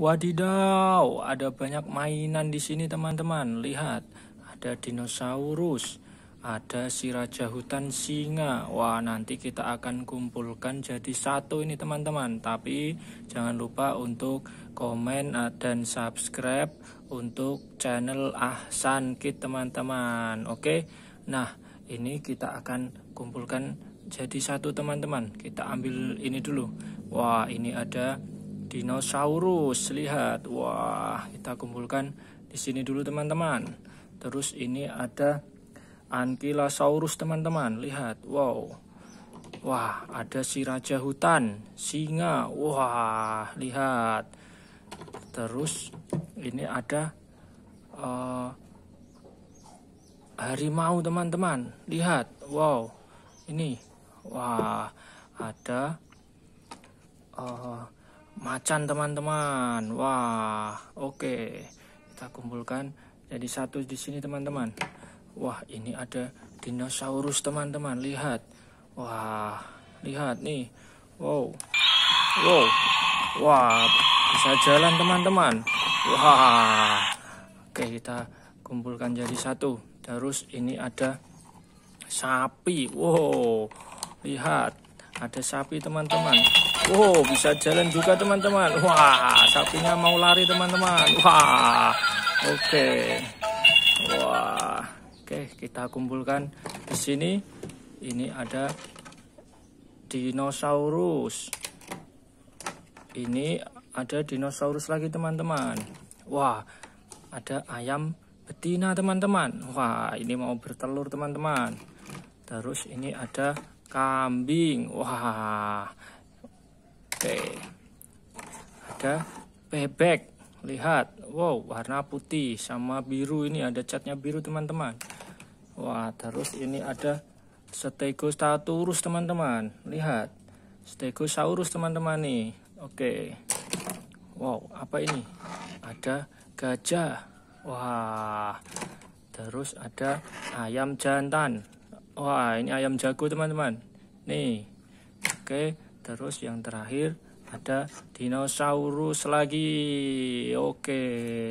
Wadidaw, ada banyak mainan di sini teman-teman. Lihat, ada dinosaurus, ada si raja hutan singa. Wah, nanti kita akan kumpulkan jadi satu ini teman-teman. Tapi jangan lupa untuk komen ah, dan subscribe untuk channel Ahsan Kit teman-teman. Oke. Nah, ini kita akan kumpulkan jadi satu teman-teman. Kita ambil ini dulu. Wah, ini ada dinosaurus lihat wah kita kumpulkan di sini dulu teman-teman terus ini ada ankylosaurus teman-teman lihat wow wah ada si raja hutan singa wah lihat terus ini ada uh, harimau teman-teman lihat wow ini wah ada uh, macan teman-teman wah oke okay. kita kumpulkan jadi satu di sini teman-teman wah ini ada dinosaurus teman-teman lihat wah lihat nih wow wow wah bisa jalan teman-teman wah oke okay, kita kumpulkan jadi satu terus ini ada sapi wow lihat ada sapi teman-teman. Oh bisa jalan juga teman-teman. Wah, sapinya mau lari teman-teman. Wah, oke. Okay. Wah, oke okay, kita kumpulkan di sini. Ini ada dinosaurus. Ini ada dinosaurus lagi teman-teman. Wah, ada ayam betina teman-teman. Wah, ini mau bertelur teman-teman. Terus ini ada kambing wah oke ada bebek lihat wow warna putih sama biru ini ada catnya biru teman-teman wah terus ini ada stegosaurus teman-teman lihat stegosaurus teman-teman nih oke wow apa ini ada gajah wah terus ada ayam jantan wah ini ayam jago teman-teman nih oke terus yang terakhir ada dinosaurus lagi oke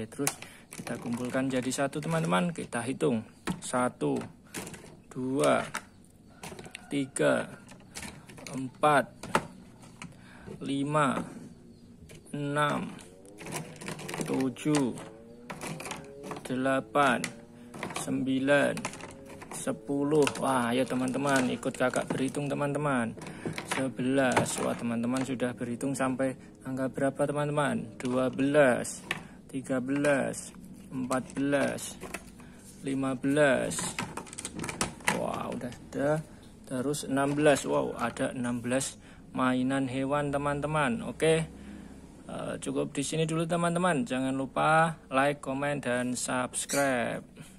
terus kita kumpulkan jadi satu teman-teman kita hitung satu dua tiga empat lima enam tujuh delapan sembilan 10 Wah ayo teman-teman ikut kakak berhitung teman-teman 11 Wah teman-teman sudah berhitung sampai angka berapa teman-teman 12 13 14 15 Wah udah ada Terus 16 Wow ada 16 mainan hewan teman-teman Oke eh, cukup di sini dulu teman-teman jangan lupa like, komen, dan subscribe